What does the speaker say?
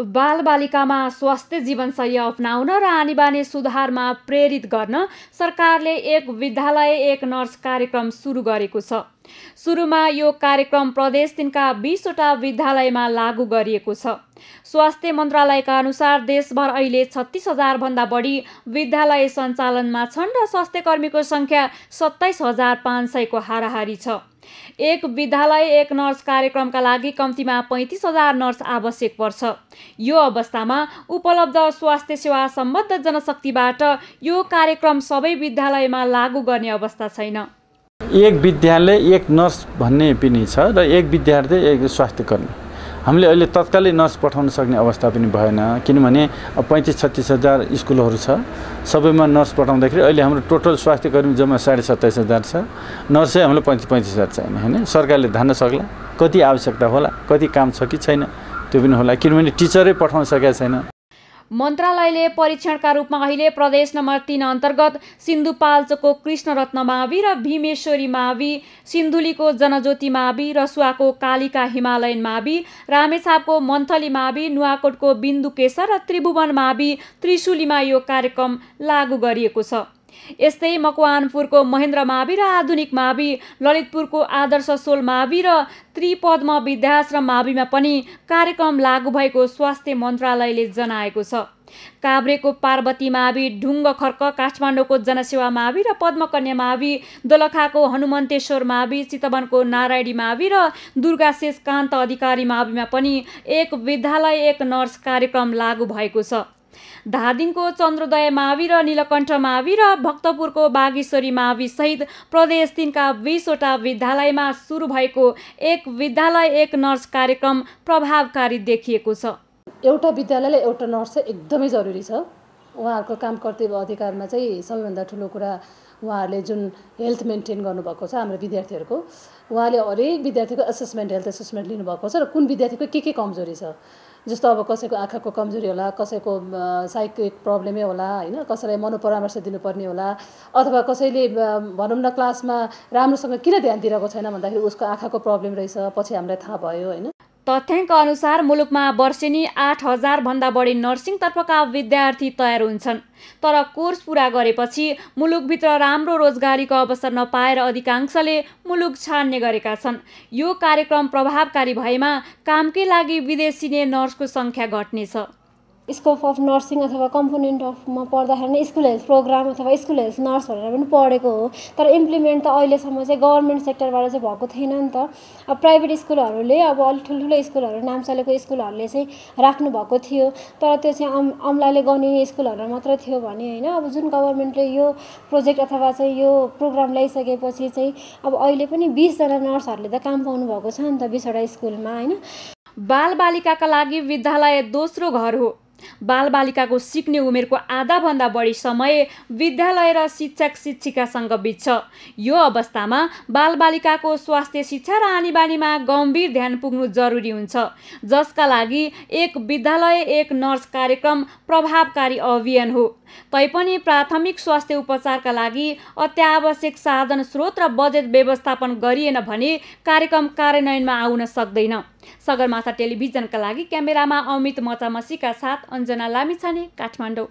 बालबालिकामा स्वास्थ्य जीवनशैली अप्नाउन र आनीबानी सुधारमा प्रेरित गर्न सरकारले एक विद्यालय एक नर्स कार्यक्रम सुरु गरेको छ सुरुमा यो कार्यक्रम प्रदेश तिनका बिसवटा विद्यालयमा लागू गरिएको छ स्वास्थ्य मन्त्रालयका अनुसार देशभर अहिले छत्तिस हजारभन्दा बढी विद्यालय सञ्चालनमा छन् र स्वास्थ्य कर्मीको सङ्ख्या सत्ताइस हजार पाँच सयको हाराहारी छ एक विद्यालय एक नर्स कार्यक्रमका लागि कम्तीमा पैँतिस हजार नर्स आवश्यक पर्छ यो अवस्थामा उपलब्ध स्वास्थ्य सेवा सम्बद्ध जनशक्तिबाट यो कार्यक्रम सबै विद्यालयमा लागू गर्ने अवस्था छैन एक विद्यालय एक नर्स भन्ने पनि छ र एक विद्यार्थी एक स्वास्थ्यकर्मी हामीले अहिले तत्कालै नर्स पठाउन सक्ने अवस्था पनि भएन किनभने पैँतिस छत्तिस हजार स्कुलहरू छ सबैमा नर्स पठाउँदाखेरि अहिले हाम्रो टोटल स्वास्थ्य कर्मी जम्मा साढे सत्ताइस हजार छ नर्सै हाम्रो पैँतिस पैँतिस हजार चाहिने होइन सरकारले धान्न सक्ला कति आवश्यकता होला कति काम छ कि छैन त्यो पनि होला किनभने टिचरै पठाउन सकेका छैन मन्त्रालयले परीक्षणका रूपमा अहिले प्रदेश नम्बर तिन अन्तर्गत सिन्धुपाल्चोको कृष्णरत्न मावि र भीमेश्वरी मावि सिन्धुलीको जनज्योति मावि रसुवाको कालिका हिमालयन मावि रामेछापको मन्थली मावि नुवाकोटको बिन्दुकेशर र त्रिभुवन मावि त्रिशुलीमा यो कार्यक्रम लागू गरिएको छ यस्तै मकवानपुरको महेन्द्र मावि र आधुनिक मावि ललितपुरको आदर्श सोल मावि र त्रिपद्म विद्याश्रम माविमा पनि कार्यक्रम लागू भएको स्वास्थ्य मन्त्रालयले जनाएको छ काभ्रेको पार्वती मावि ढुङ्ग खर्क काठमाडौँको जनसेवा मावि र पद्मकन्या मावि दोलखाको हनुमन्तेश्वर मावि चितवनको नारायणी मावि र दुर्गाशेष कान्त अधिकारी माविमा पनि एक विद्यालय एक नर्स कार्यक्रम लागू भएको छ धादिङको चन्द्रोदय मावि र नीलकण्ठ मावि र भक्तपुरको बागेश्वरी मावि सहित प्रदेश तिनका बिसवटा विद्यालयमा सुरु भएको एक विद्यालय एक नर्स कार्यक्रम प्रभावकारी देखिएको छ एउटा विद्यालयले एउटा नर्स एकदमै जरुरी छ उहाँहरूको काम कर्तव्य अधिकारमा चाहिँ सबैभन्दा ठुलो कुरा उहाँहरूले जुन हेल्थ मेन्टेन गर्नुभएको छ हाम्रो विद्यार्थीहरूको उहाँले हरेक विद्यार्थीको एसेसमेन्ट हेल्थ एसेसमेन्ट लिनुभएको छ र कुन विद्यार्थीको के के कमजोरी छ जस्तो अब कसैको आँखाको कमजोरी होला कसैको साइकिक प्रब्लमै होला होइन कसैलाई मनोपरामर्श दिनुपर्ने होला अथवा कसैले भनौँ न क्लासमा राम्रोसँग किन ध्यान दिइरहेको छैन भन्दाखेरि उसको आँखाको प्रब्लम रहेछ पछि हामीलाई थाहा भयो होइन तथ्याङ्क अनुसार मुलुकमा वर्षेनी आठ हजारभन्दा बढी नर्सिङतर्फका विद्यार्थी तयार हुन्छन् तर कोर्स पुरा गरेपछि मुलुकभित्र राम्रो रोजगारीको अवसर नपाएर अधिकांशले मुलुक छाड्ने गरेका छन् यो कार्यक्रम प्रभावकारी भएमा कामकै लागि विदेशिने नर्सको सङ्ख्या घट्नेछ स्कोप अफ नर्सिङ अथवा कम्पोनेन्ट अफमा पढ्दाखेरि नै स्कुल हेल्थ प्रोग्राम अथवा स्कुल हेल्थ नर्स भनेर पनि पढेको हो तर इम्प्लिमेन्ट त अहिलेसम्म चाहिँ गभर्मेन्ट सेक्टरबाट चाहिँ भएको थिएन नि त अब प्राइभेट स्कुलहरूले अब अलिक ठुल्ठुलो स्कुलहरू नाम चलेको स्कुलहरूले चाहिँ राख्नुभएको थियो तर त्यो चाहिँ अम् अम्लाले गनिने स्कुलहरू मात्र थियो भने होइन अब जुन गभर्मेन्टले यो प्रोजेक्ट अथवा चाहिँ यो प्रोग्राम ल्याइसकेपछि चाहिँ अब अहिले पनि बिसजना नर्सहरूले त काम पाउनु भएको छ नि त बिसवटा स्कुलमा होइन बालबालिकाका लागि विद्यालय दोस्रो घर हो बालबालिकाको सिक्ने उमेरको आधाभन्दा बढी समय विद्यालय र शिक्षक शिक्षिकासँग बित्छ यो अवस्थामा बालबालिकाको स्वास्थ्य शिक्षा र आनीबानीमा गम्भीर ध्यान पुग्नु जरुरी हुन्छ जसका लागि एक विद्यालय एक नर्स कार्यक्रम प्रभावकारी अभियान हो तैपनि प्राथमिक स्वास्थ्य उपचारका लागि अत्यावश्यक साधन स्रोत र बजेट व्यवस्थापन गरिएन भने कार्यक्रम कार्यान्वयनमा आउन सक्दैन सगरमाथा टेलिभिजनका लागि क्यामेरामा अमित मचामसीका साथ अञ्जना लामिछाने काठमाडौँ